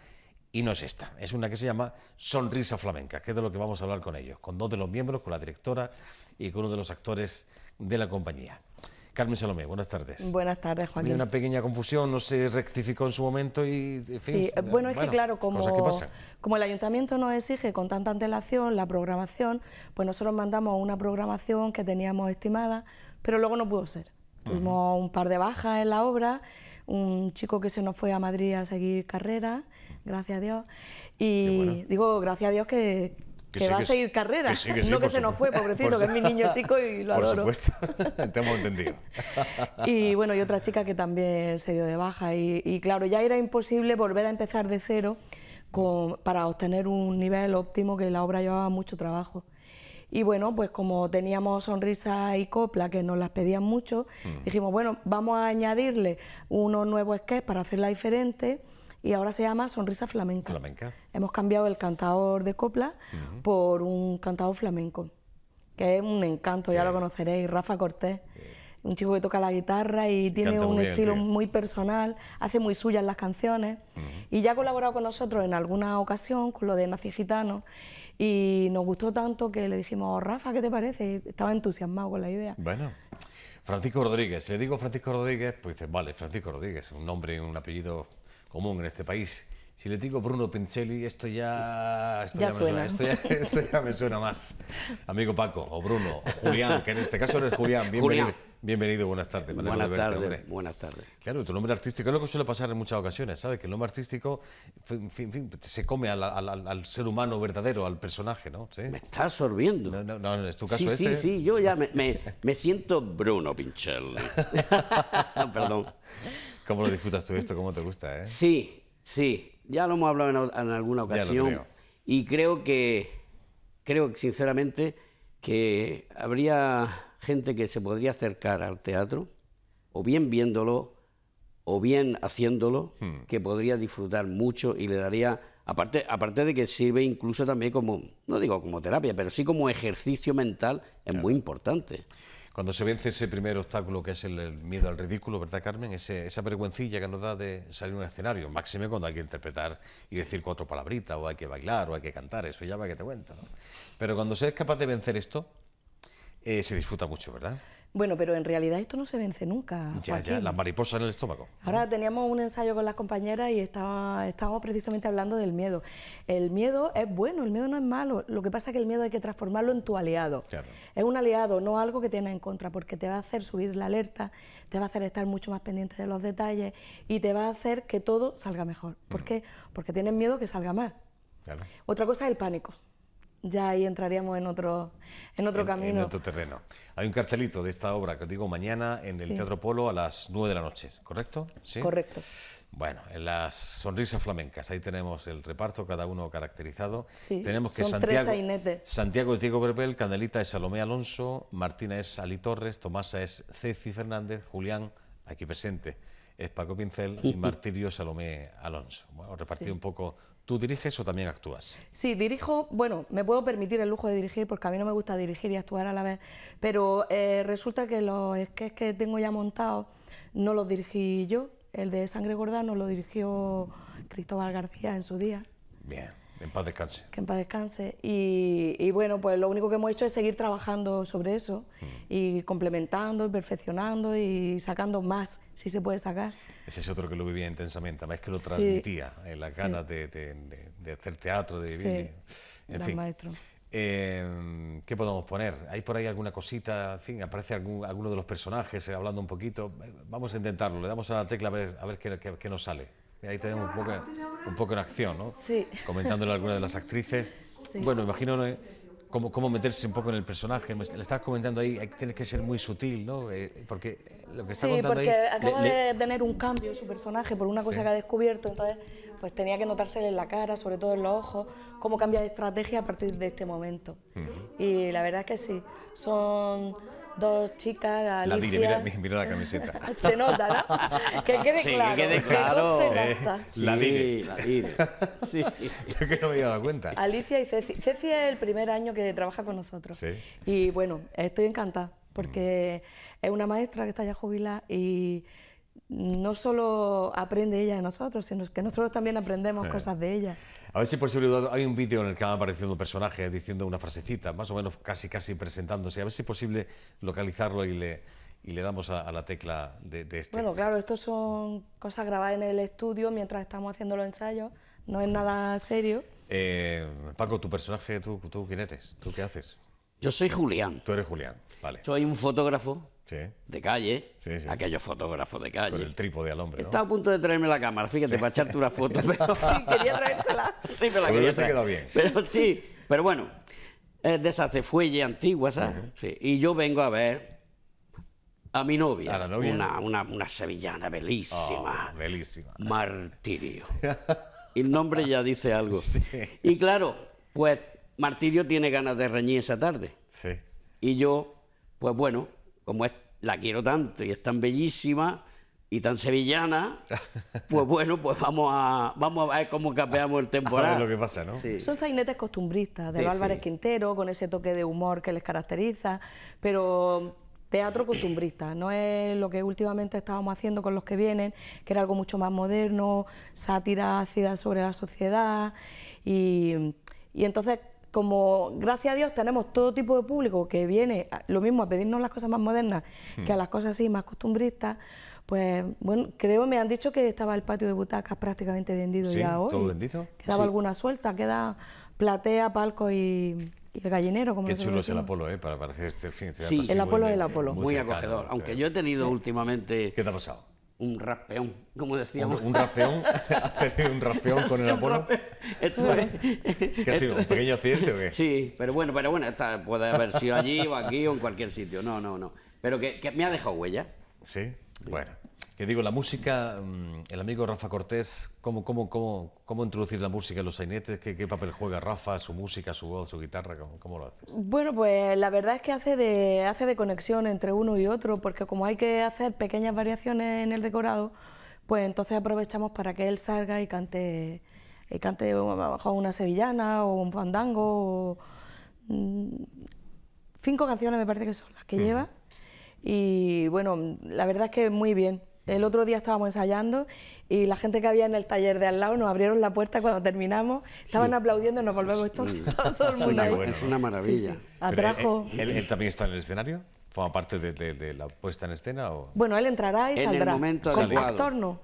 y no es esta, es una que se llama Sonrisa Flamenca, que es de lo que vamos a hablar con ellos, con dos de los miembros, con la directora y con uno de los actores de la compañía. Carmen Salomé, buenas tardes. Buenas tardes, Joaquín. Hay una pequeña confusión, no se rectificó en su momento y... Eh, bueno, es que claro, como, como el ayuntamiento nos exige con tanta antelación la programación, pues nosotros mandamos una programación que teníamos estimada, pero luego no pudo ser. Tuvimos un par de bajas en la obra, un chico que se nos fue a Madrid a seguir carrera, gracias a Dios, y digo, gracias a Dios que, que, va a seguir carrera, no que se nos fue, pobrecito, que es mi niño chico y lo adoro. Por supuesto, hemos entendido. y bueno, y otra chica que también se dio de baja y, claro, ya era imposible volver a empezar de cero para obtener un nivel óptimo que la obra llevaba mucho trabajo. Y bueno, pues como teníamos sonrisa y copla que nos las pedían mucho, mm. dijimos, bueno, vamos a añadirle unos nuevos sketches para hacerla diferente y ahora se llama Sonrisa Flamenca. Hemos cambiado el cantador de copla por un cantador flamenco, que es un encanto, ya lo conoceréis, Rafa Cortés. Un chico que toca la guitarra y tiene un estilo muy personal, hace muy suyas las canciones y ya ha colaborado con nosotros en alguna ocasión con lo de Nazi Gitano y nos gustó tanto que le dijimos, Rafa, ¿qué te parece? estaba entusiasmado con la idea. Bueno. Francisco Rodríguez, si le digo Francisco Rodríguez, pues dices, vale, Francisco Rodríguez, un nombre y un apellido común en este país. Si le digo Bruno Pincelli, esto ya, esto ya, Me suena, esto ya, me suena más. Amigo Paco, o Bruno, o Julián, que en este caso eres Julián. Bienvenido, bienvenido buenas tardes. Buenas tardes, buenas tardes. Claro, tu nombre artístico es lo que suele pasar en muchas ocasiones, ¿sabes? Que el nombre artístico se come al, ser humano verdadero, al personaje, ¿no? ¿Sí? Me está absorbiendo. No, no, tu caso sí, este. Sí, sí, yo ya me, me, me siento Bruno Pincelli. Perdón. ¿Cómo lo disfrutas tú esto? ¿Cómo te gusta? Eh? Sí, sí. Ya lo hemos hablado en, alguna ocasión. Y creo que, creo sinceramente que habría gente que se podría acercar al teatro, o bien viéndolo, o bien haciéndolo, hmm. que podría disfrutar mucho y le daría, aparte, aparte de que sirve incluso también como, no digo como terapia, pero sí como ejercicio mental, es muy importante cuando se vence ese primer obstáculo que es el, miedo al ridículo, ¿verdad, Carmen? esa vergüencilla que nos da de salir a un escenario, máxime cuando hay que interpretar y decir cuatro palabritas, o hay que bailar, o hay que cantar, eso ya va que te cuento. Pero cuando se es capaz de vencer esto, eh, se disfruta mucho, ¿verdad? Bueno, pero en realidad esto no se vence nunca. Ya, Joaquín. ya, las mariposas en el estómago. Ahora teníamos un ensayo con las compañeras y estaba, estábamos precisamente hablando del miedo. El miedo es bueno, el miedo no es malo. Lo que pasa es que el miedo hay que transformarlo en tu aliado. Es un aliado, no algo que tienes en contra, porque te va a hacer subir la alerta, te va a hacer estar mucho más pendiente de los detalles y te va a hacer que todo salga mejor. ¿Por qué? Porque tienes miedo que salga mal. Otra cosa es el pánico ya ahí entraríamos en otro, en otro camino. En otro terreno. Hay un cartelito de esta obra que os digo mañana en el Teatro Polo a las 9 de la noche, ¿correcto? ¿Sí? Correcto. Bueno, en las sonrisas flamencas, ahí tenemos el reparto, cada uno caracterizado. Sí, tenemos que Santiago, Santiago es Diego Berbel, Candelita es Salomé Alonso, Martina es Ali Torres, Tomasa es Ceci Fernández, Julián, aquí presente, es Paco Pincel y Martirio Salomé Alonso. Bueno, repartido un poco ¿Tú diriges o también actúas? Sí, dirijo, bueno, me puedo permitir el lujo de dirigir porque a mí no me gusta dirigir y actuar a la vez, pero eh, resulta que los sketches que tengo ya montados no los dirigí yo, el de Sangre Gordano lo dirigió Cristóbal García en su día. Bien. En paz descanse. Que en paz descanse. Y, bueno, pues lo único que hemos hecho es seguir trabajando sobre eso mm. y complementando perfeccionando y sacando más, si se puede sacar. Ese es otro que lo vivía intensamente, además que lo transmitía, en eh, las ganas de, hacer teatro, de vivir. en fin. maestro. Em, ¿Qué podemos poner? ¿Hay por ahí alguna cosita? En fin, aparece alguno de los personajes eh, hablando un poquito. Eh, vamos a intentarlo, le damos a la tecla a ver, qué, nos sale. Ahí tenemos un poco, un poco en acción, ¿no? Sí. Comentándole a alguna de las actrices. Bueno, imagino cómo, cómo meterse un poco en el personaje. le estabas comentando ahí, tienes que ser muy sutil, ¿no? Eh, porque lo que está sí, contando porque acaba de tener un cambio en su personaje por una cosa que ha descubierto, entonces pues tenía que notársele en la cara, sobre todo en los ojos, cómo cambia de estrategia a partir de este momento. Y la verdad es que sí, son dos chicas, Alicia... La dire, mira, mira, la camiseta. Se nota, ¿no? Que quede sí, claro. Que quede claro. Eh, la dire. la dire. Sí. Yo que no me había dado cuenta. Alicia y Ceci. Ceci es el primer año que trabaja con nosotros. Sí. Y bueno, estoy encantada porque es una maestra que está ya jubilada y no solo aprende ella de nosotros, sino que nosotros también aprendemos cosas de ella. A ver si por posible hay un vídeo en el que va apareciendo un personaje diciendo una frasecita, más o menos casi casi presentándose. A ver si es posible localizarlo y le, damos a, la tecla de, este. Bueno, claro, esto son cosas grabadas en el estudio mientras estamos haciendo los ensayos, no es nada serio. Eh, Paco, tu personaje, ¿tú, ¿tú quién eres? ¿Tú qué haces? Yo soy Julián. Tú eres Julián, vale. Soy un fotógrafo de calle, sí, sí. aquellos fotógrafos de calle. Con el trípode al hombre. ¿no? Estaba a punto de traerme la cámara, fíjate, para echarte una foto, pero sí, quería traérsela. Sí, pero la pero quería bien. Pero sí, pero bueno, es de esas de fuelle antiguas, ¿sabes? sí. Y yo vengo a ver a mi novia. ¿A la novia? Una, sevillana bellísima. Oh, bellísima. Martirio. el nombre ya dice algo. Y claro, pues Martirio tiene ganas de reñir esa tarde. Sí. Y yo, pues bueno, como la quiero tanto y es tan bellísima y tan sevillana, pues bueno, pues vamos a, vamos a ver cómo capeamos el temporal. A ver lo que pasa, ¿no? Sí. Son sainetes costumbristas de Álvarez Quintero, con ese toque de humor que les caracteriza, pero teatro costumbrista, no es lo que últimamente estábamos haciendo con los que vienen, que era algo mucho más moderno, sátira ácida sobre la sociedad, y, y entonces como gracias a Dios tenemos todo tipo de público que viene lo mismo a pedirnos las cosas más modernas hmm. que a las cosas así más costumbristas, pues bueno, creo me han dicho que estaba el patio de butacas prácticamente vendido ya hoy. Todo vendido. Quedaba alguna suelta, queda platea, palco y, el gallinero. Como Qué chulo es el Apolo, ¿eh? Para parecer este fin. Sí, el Apolo es el Apolo. Muy, acogedor, aunque yo he tenido últimamente... ¿Qué te ha pasado? un raspeón, como decíamos. ¿Un, raspeón? ¿Has tenido un raspeón con el Apolo? Esto es, ¿Qué ha sido? ¿Un pequeño accidente o qué? Sí, pero bueno, pero bueno puede haber sido allí o aquí o en cualquier sitio. No, no, no. Pero que, que me ha dejado huella. Sí, bueno. Que digo, la música, mm, el amigo Rafa Cortés, ¿cómo, cómo, introducir la música en los sainetes? ¿Qué, papel juega Rafa, su música, su voz, su guitarra? ¿Cómo, lo haces? Bueno, pues la verdad es que hace de, hace de conexión entre uno y otro, porque como hay que hacer pequeñas variaciones en el decorado, pues entonces aprovechamos para que él salga y cante, y cante una sevillana o un fandango. O, mm, cinco canciones me parece que son las que lleva. Y bueno, la verdad es que muy bien. El otro día estábamos ensayando y la gente que había en el taller de al lado nos abrieron la puerta cuando terminamos, estaban aplaudiendo y nos volvemos todos, es una maravilla. el eh, Él, también está en el escenario? ¿Forma parte de, la puesta en escena? Bueno, él entrará y saldrá. En el momento adecuado.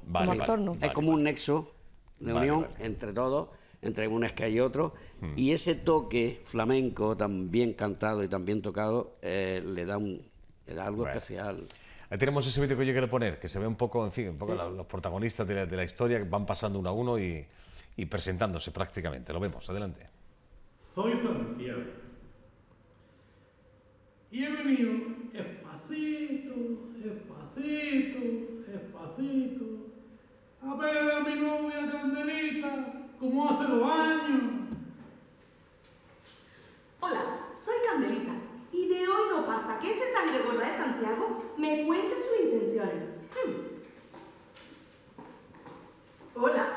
es como un nexo de unión entre todos, entre un que y otro. Hmm. Y ese toque flamenco, tan bien cantado y tan bien tocado, eh, le, da un, le da algo especial. Ahí tenemos ese vídeo que yo quiero poner, que se ve un poco, en fin, un poco los protagonistas de la, historia que van pasando uno a uno y, y presentándose prácticamente. Lo vemos, adelante. Soy Santiago. Y he venido espacito, espacito, espacito, a ver a mi novia Candelita, como hace dos años. Hola, soy Candelita. Y de hoy no pasa que ese sangre gorda de Santiago me cuente sus intenciones. Hmm. Hola,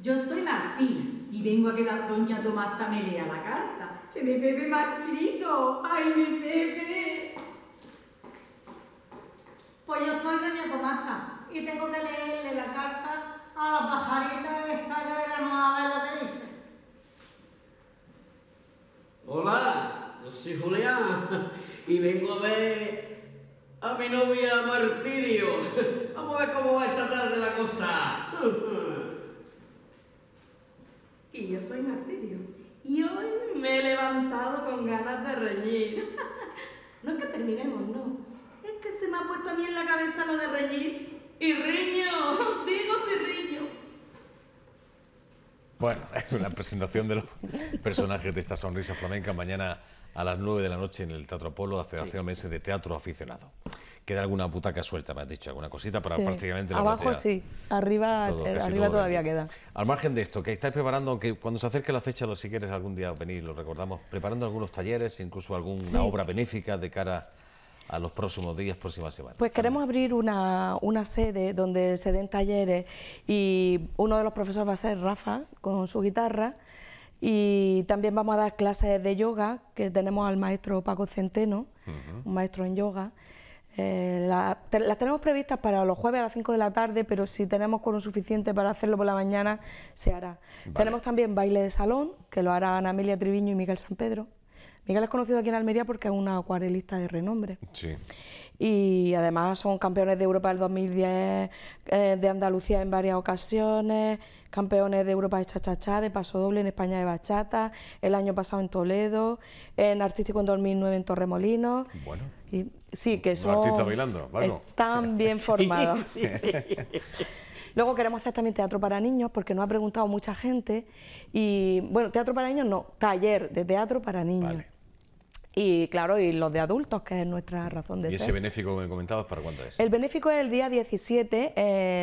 yo soy Martín, y vengo a que la doña Tomasa me lea la carta que mi bebé me ha escrito. ¡Ay, mi bebé! Pues yo soy doña Tomasa y tengo que leerle la carta a la pajarita esta que veremos a ver lo que dice. ¡Hola! yo soy Julián y vengo a ver a mi novia Martirio. Vamos a ver cómo va esta tarde la cosa. Y yo soy Martirio y hoy me he levantado con ganas de reñir. No es que terminemos, no. Es que se me ha puesto a mí en la cabeza lo de reñir. Y riño, digo si riño. Bueno, es una presentación de los personajes de esta sonrisa flamenca mañana a las 9 de la noche en el Teatro Polo, hace un mes, de teatro aficionado. Queda alguna butaca suelta, me has dicho, alguna cosita para prácticamente la Abajo sí, arriba, eh, arriba todavía queda. Al margen de esto, que estáis preparando, que cuando se acerque la fecha, lo, si quieres algún día venir, lo recordamos, preparando algunos talleres, incluso alguna obra benéfica de cara a los próximos días, próximas semanas. Pues queremos abrir una, una, sede donde se den talleres y uno de los profesores va a ser Rafa con su guitarra y también vamos a dar clases de yoga, que tenemos al maestro Paco Centeno, un maestro en yoga. Eh, las tenemos previstas para los jueves a las 5 de la tarde, pero si tenemos cuero suficiente para hacerlo por la mañana, se hará. Tenemos también baile de salón, que lo harán Amelia Triviño y Miguel San Pedro. Miguel es conocido aquí en Almería porque es una acuarelista de renombre. Sí y además son campeones de Europa del 2010, eh, de Andalucía en varias ocasiones, campeones de Europa de chachachá, de paso doble en España de bachata, el año pasado en Toledo, en Artístico en 2009 en Torremolinos. Bueno. Y, sí, que son... Artistas bailando, Están bien formados. Luego queremos hacer también teatro para niños porque nos ha preguntado mucha gente y bueno, teatro para niños no, taller de teatro para niños. Y claro, y los de adultos, que es nuestra razón de ser. ¿Y ese benéfico que me comentabas para cuándo es? El benéfico es el día 17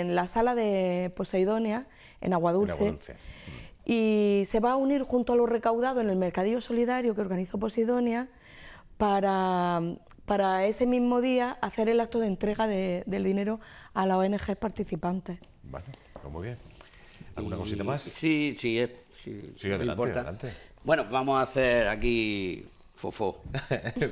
en la sala de Poseidonia, en Aguadulce. En mm. Y se va a unir junto a los recaudados en el mercadillo solidario que organizó Poseidonia para, para ese mismo día hacer el acto de entrega del dinero a las ONG participantes. Vale, pues muy bien. ¿Alguna cosita más? Sí, sí, sí, sí adelante, Bueno, vamos a hacer aquí Fofo,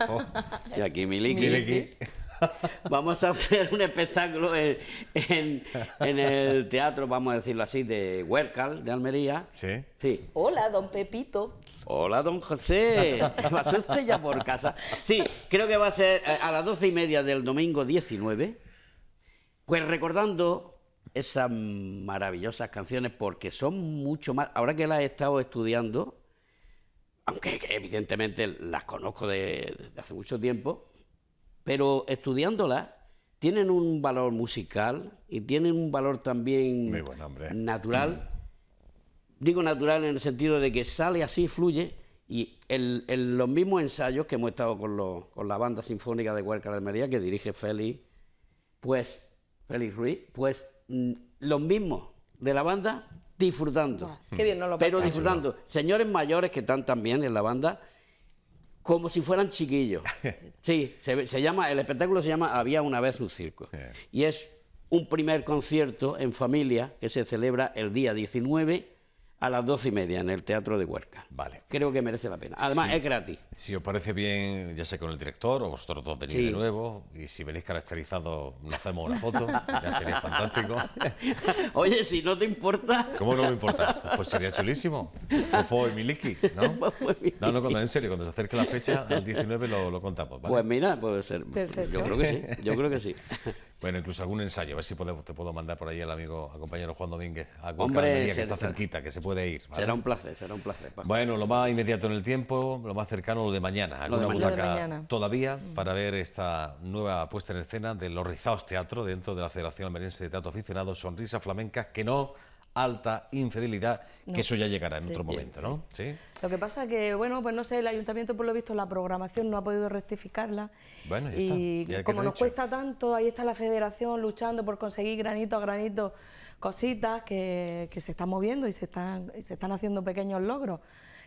y aquí Miliki. Vamos a hacer un espectáculo en, el teatro, vamos a decirlo así, de Huercal, de Almería. Sí. Hola, don Pepito. Hola, don José. ¿Pasó usted ya por casa? Sí, creo que va a ser eh, a las doce y media del domingo 19. Pues recordando esas maravillosas canciones, porque son mucho más. Ahora que las he estado estudiando, aunque evidentemente las conozco de, hace mucho tiempo, pero estudiándolas tienen un valor musical y tienen un valor también natural. Digo natural en el sentido de que sale así, fluye, y en, los mismos ensayos que hemos estado con, la banda sinfónica de Huerca de Almería, que dirige Félix, pues, Félix Ruiz, pues mm, los mismos de la banda disfrutando. Ah, qué bien, lo Pero disfrutando. Señores mayores que están también en la banda, como si fueran chiquillos. Sí, se, se, llama, el espectáculo se llama Había una vez un circo. Eh. Y es un primer concierto en familia que se celebra el día 19 a las dos y media en el Teatro de Huerca. Vale. Creo que merece la pena. Además, es gratis. Si os parece bien, ya sé con el director o vosotros dos venís de nuevo, y si venís caracterizados, nos hacemos una foto, ya sería fantástico. Oye, si no te importa. ¿Cómo no me importa? Pues sería chulísimo. Fofo y Miliki, ¿no? No, no, cuando, en serio, cuando se acerque la fecha, al 19 lo, contamos. ¿vale? Pues mira, puede ser. Yo creo que sí. Yo creo que sí. Bueno, incluso algún ensayo, a ver si te puedo mandar por ahí al amigo, compañero Juan Domínguez, a Hombre, que está cerquita, que se puede ir. Será un placer, será un placer. Bueno, lo más inmediato en el tiempo, lo más cercano, lo de mañana, alguna de todavía mm. para ver esta nueva puesta en escena de los rizados Teatro dentro de la Federación Almerense de Teatro Aficionado, Sonrisa Flamenca, que no alta infidelidad, que eso ya llegará en otro momento, ¿no? Lo que pasa que, bueno, pues no sé, el ayuntamiento por lo visto la programación no ha podido rectificarla. Bueno, Y como nos cuesta tanto, ahí está la federación luchando por conseguir granito a granito cositas que, se están moviendo y se están, se están haciendo pequeños logros,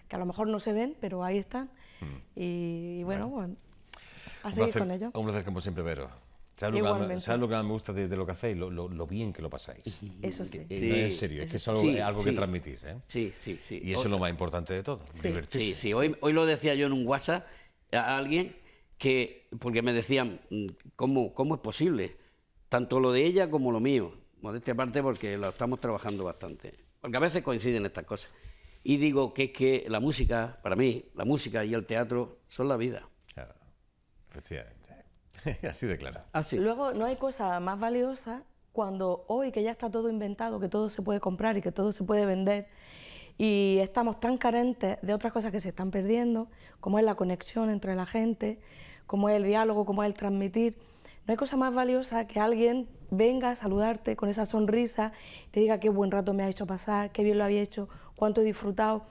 que a lo mejor no se ven, pero ahí están. Mm. Y, bueno, bueno. Pues, a seguir con ello. Un placer como siempre veros. ¿Sabes lo, que, más me gusta de, lo que hacéis? Lo, bien que lo pasáis. Eso sí. en serio, es que es algo, que transmitís. ¿eh? Sí, sí, sí. Y eso es lo más importante de todo, divertirse. Sí, sí. Hoy, lo decía yo en un WhatsApp a alguien que, porque me decían, mm, ¿cómo, cómo es posible? Tanto lo de ella como lo mío. Modestia parte porque lo estamos trabajando bastante. Porque a veces coinciden estas cosas. Y digo que es que la música, para mí, la música y el teatro son la vida. Claro. Así declara Así. Luego, no hay cosa más valiosa cuando hoy que ya está todo inventado, que todo se puede comprar y que todo se puede vender, y estamos tan carentes de otras cosas que se están perdiendo, como es la conexión entre la gente, como es el diálogo, como es el transmitir. No hay cosa más valiosa que alguien venga a saludarte con esa sonrisa, te diga qué buen rato me ha hecho pasar, qué bien lo había hecho, cuánto he disfrutado.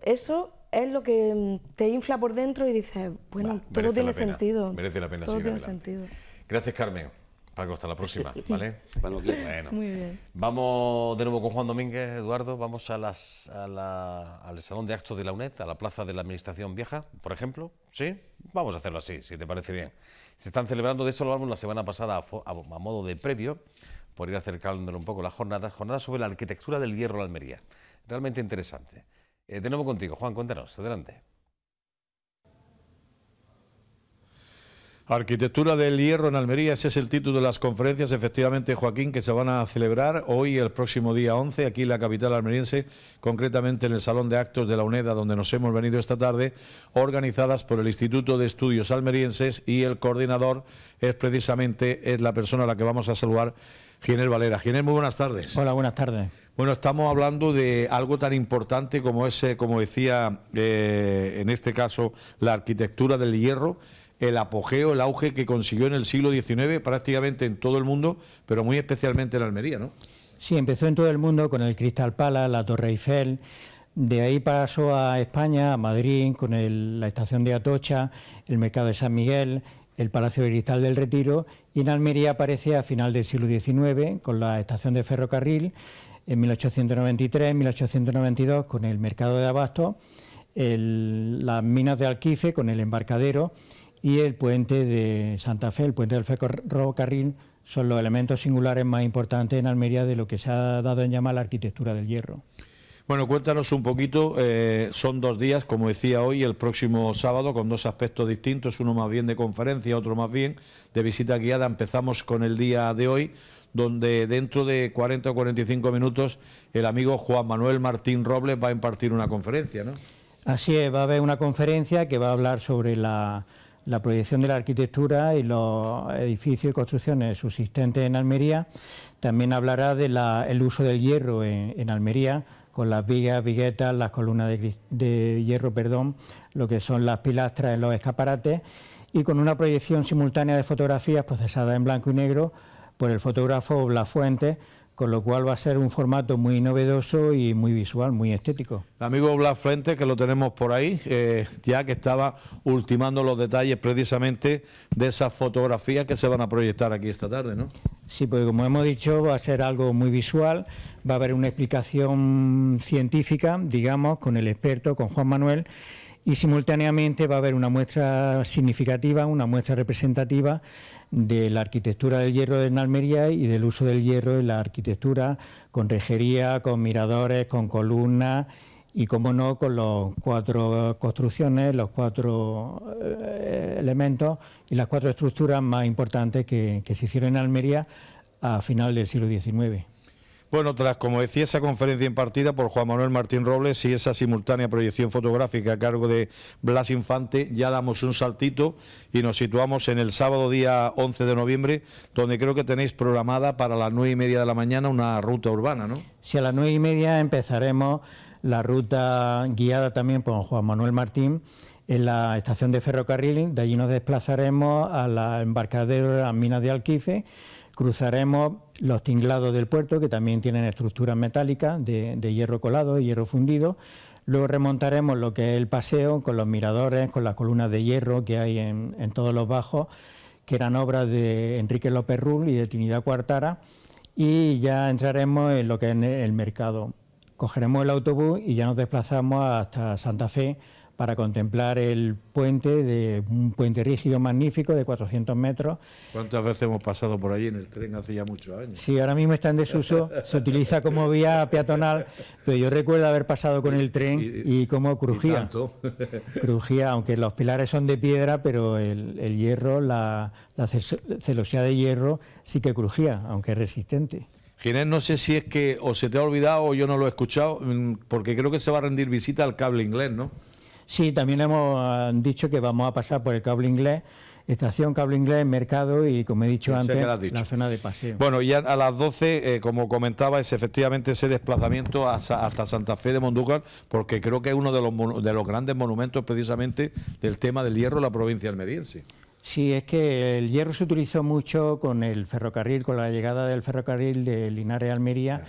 Eso es lo que mm, te infla por dentro y dices, bueno, todo tiene sentido. Merece la pena Todo tiene sentido. Gracias, Carmen. Paco, hasta la próxima, ¿vale? Bueno. Muy bien. Vamos de nuevo con Juan Domínguez, Eduardo. Vamos a las, al Salón de Actos de la UNED, a la Plaza de la Administración Vieja, por ejemplo. ¿Sí? Vamos a hacerlo así, si te parece bien. Se están celebrando, de eso lo la semana pasada a, modo de previo, por ir acercándolo un poco, las jornadas, jornadas sobre la arquitectura del hierro de Almería. Realmente interesante. ...tenemos eh, contigo, Juan, cuéntanos, adelante. Arquitectura del Hierro en Almería, ese es el título de las conferencias, efectivamente, Joaquín, que se van a celebrar hoy el próximo día 11, aquí en la capital almeriense, concretamente en el Salón de Actos de la UNEDA, donde nos hemos venido esta tarde, organizadas por el Instituto de Estudios Almerienses y el coordinador es precisamente es la persona a la que vamos a saludar Ginés Valera. Ginés, muy buenas tardes. Hola, buenas tardes. Bueno, estamos hablando de algo tan importante como es, eh, como decía eh, en este caso, la arquitectura del hierro, el apogeo, el auge que consiguió en el siglo XIX prácticamente en todo el mundo, pero muy especialmente en Almería, ¿no? Sí, empezó en todo el mundo con el Cristal Pala, la Torre Eiffel. De ahí pasó a España, a Madrid, con la estación de Atocha, el mercado de San Miguel, el Palacio de Cristal del Retiro y en Almería aparece a final del siglo XIX con la estación de ferrocarril, en 1893, 1892 con el mercado de abasto, las minas de Alquife con el embarcadero y el puente de Santa Fe, el puente del ferrocarril, son los elementos singulares más importantes en Almería de lo que se ha dado en llamar la arquitectura del hierro. Bueno, cuéntanos un poquito, eh, son dos días, como decía hoy, el próximo sábado, con dos aspectos distintos, uno más bien de conferencia, otro más bien de visita guiada. Empezamos con el día de hoy, donde dentro de 40 o 45 minutos el amigo Juan Manuel Martín Robles va a impartir una conferencia, ¿no? Así es, va a haber una conferencia que va a hablar sobre la, la proyección de la arquitectura y los edificios y construcciones subsistentes en Almería. También hablará del el uso del hierro en, en Almería con las vigas, viguetas, las columnas de, hierro, perdón, lo que son las pilastras en los escaparates y con una proyección simultánea de fotografías ...procesadas en blanco y negro por el fotógrafo la Fuentes con lo cual va a ser un formato muy novedoso y muy visual, muy estético. El amigo Blas Frente, que lo tenemos por ahí, eh, ya que estaba ultimando los detalles precisamente de esas fotografías que se van a proyectar aquí esta tarde, ¿no? Sí, pues como hemos dicho, va a ser algo muy visual, va a haber una explicación científica, digamos, con el experto, con Juan Manuel, y simultáneamente va a haber una muestra significativa, una muestra representativa de la arquitectura del hierro en Almería y del uso del hierro en la arquitectura, con rejería, con miradores, con columnas y, como no, con los cuatro construcciones, los cuatro eh, elementos y las cuatro estructuras más importantes que, que se hicieron en Almería a final del siglo XIX. Bueno, tras, como decía, esa conferencia impartida por Juan Manuel Martín Robles y esa simultánea proyección fotográfica a cargo de Blas Infante, ya damos un saltito y nos situamos en el sábado día 11 de noviembre, donde creo que tenéis programada para las nueve y media de la mañana una ruta urbana, ¿no? Sí, a las nueve y media empezaremos la ruta guiada también por Juan Manuel Martín en la estación de ferrocarril, de allí nos desplazaremos a la embarcadera Minas de Alquife Cruzaremos los tinglados del puerto, que también tienen estructuras metálicas de, hierro colado y hierro fundido. Luego remontaremos lo que es el paseo con los miradores, con las columnas de hierro que hay en, en todos los bajos, que eran obras de Enrique López Rull y de Trinidad Cuartara. Y ya entraremos en lo que es el mercado. Cogeremos el autobús y ya nos desplazamos hasta Santa Fe, para contemplar el puente, de un puente rígido magnífico de 400 metros. ¿Cuántas veces hemos pasado por allí en el tren hace ya muchos años? Sí, ahora mismo está en desuso, se utiliza como vía peatonal, pero yo recuerdo haber pasado con el tren y, cómo crujía. Crujía, aunque los pilares son de piedra, pero el, hierro, la, la celosidad de hierro sí que crujía, aunque es resistente. Ginés, no sé si es que o se te ha olvidado o yo no lo he escuchado, mm, porque creo que se va a rendir visita al cable inglés, ¿no? Sí, también hemos dicho que vamos a pasar por el cable inglés. Estación Cable Inglés, Mercado y, como he dicho antes, la zona de paseo. Bueno, y a, las 12, eh, como comentaba, es efectivamente ese desplazamiento hasta, Santa Fe de Mondúcar, porque creo que es uno de los, de los grandes monumentos precisamente del tema del hierro en la provincia almeriense. Sí, es que el hierro se utilizó mucho con el ferrocarril, con la llegada del ferrocarril de Linares a Almería. Ah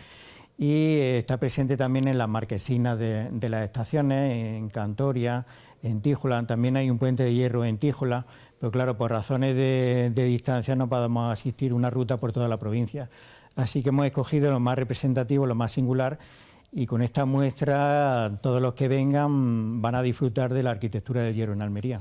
y está presente también en las marquesinas de, las estaciones, en Cantoria, en Tijula. también hay un puente de hierro en Tíjula, pero claro, por razones de, de, distancia no podemos asistir una ruta por toda la provincia. Así que hemos escogido lo más representativo, lo más singular, y con esta muestra todos los que vengan van a disfrutar de la arquitectura del hierro en Almería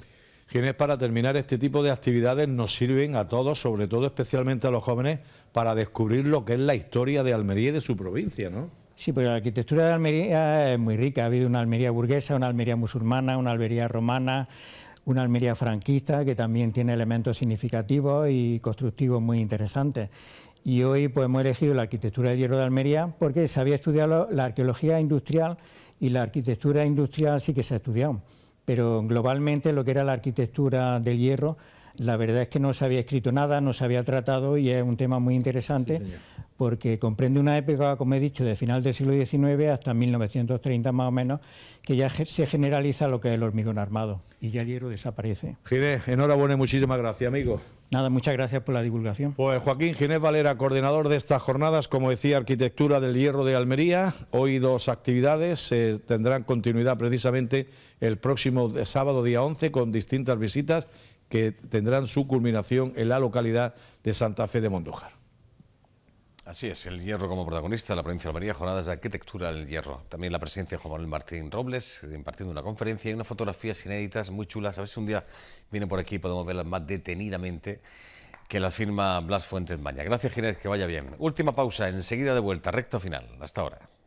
quienes para terminar este tipo de actividades nos sirven a todos, sobre todo especialmente a los jóvenes, para descubrir lo que es la historia de Almería y de su provincia, ¿no? Sí, pues la arquitectura de Almería es muy rica. Ha habido una Almería burguesa, una Almería musulmana, una Almería romana, una Almería franquista que también tiene elementos significativos y constructivos muy interesantes. Y hoy pues, hemos elegido la arquitectura del hierro de Almería porque se había estudiado la arqueología industrial y la arquitectura industrial sí que se ha estudiado pero globalmente lo que era la arquitectura del hierro, la verdad es que no se había escrito nada, no se había tratado y es un tema muy interesante porque comprende una época, como he dicho, de final del siglo XIX hasta 1930 más o menos, que ya se generaliza lo que es el hormigón armado y ya el hierro desaparece. Ginés, enhorabuena y muchísimas gracias, amigo. Nada, muchas gracias por la divulgación. Pues Joaquín Ginés Valera, coordinador de estas jornadas, como decía, Arquitectura del Hierro de Almería. Hoy dos actividades se eh, tendrán continuidad precisamente el próximo sábado, día 11, con distintas visitas que tendrán su culminación en la localidad de Santa Fe de Mondújar. Así es, el Hierro como protagonista, la provincia de Almería, jornadas de arquitectura del Hierro. También la presencia de Juan Martín Robles, eh, impartiendo una conferencia y unas fotografías inéditas muy chulas. A ver si un día viene por aquí y podemos verlas más detenidamente que la firma Blas Fuentes Maña. Gracias, Ginés, que vaya bien. Última pausa, enseguida de vuelta, recto final. Hasta ahora.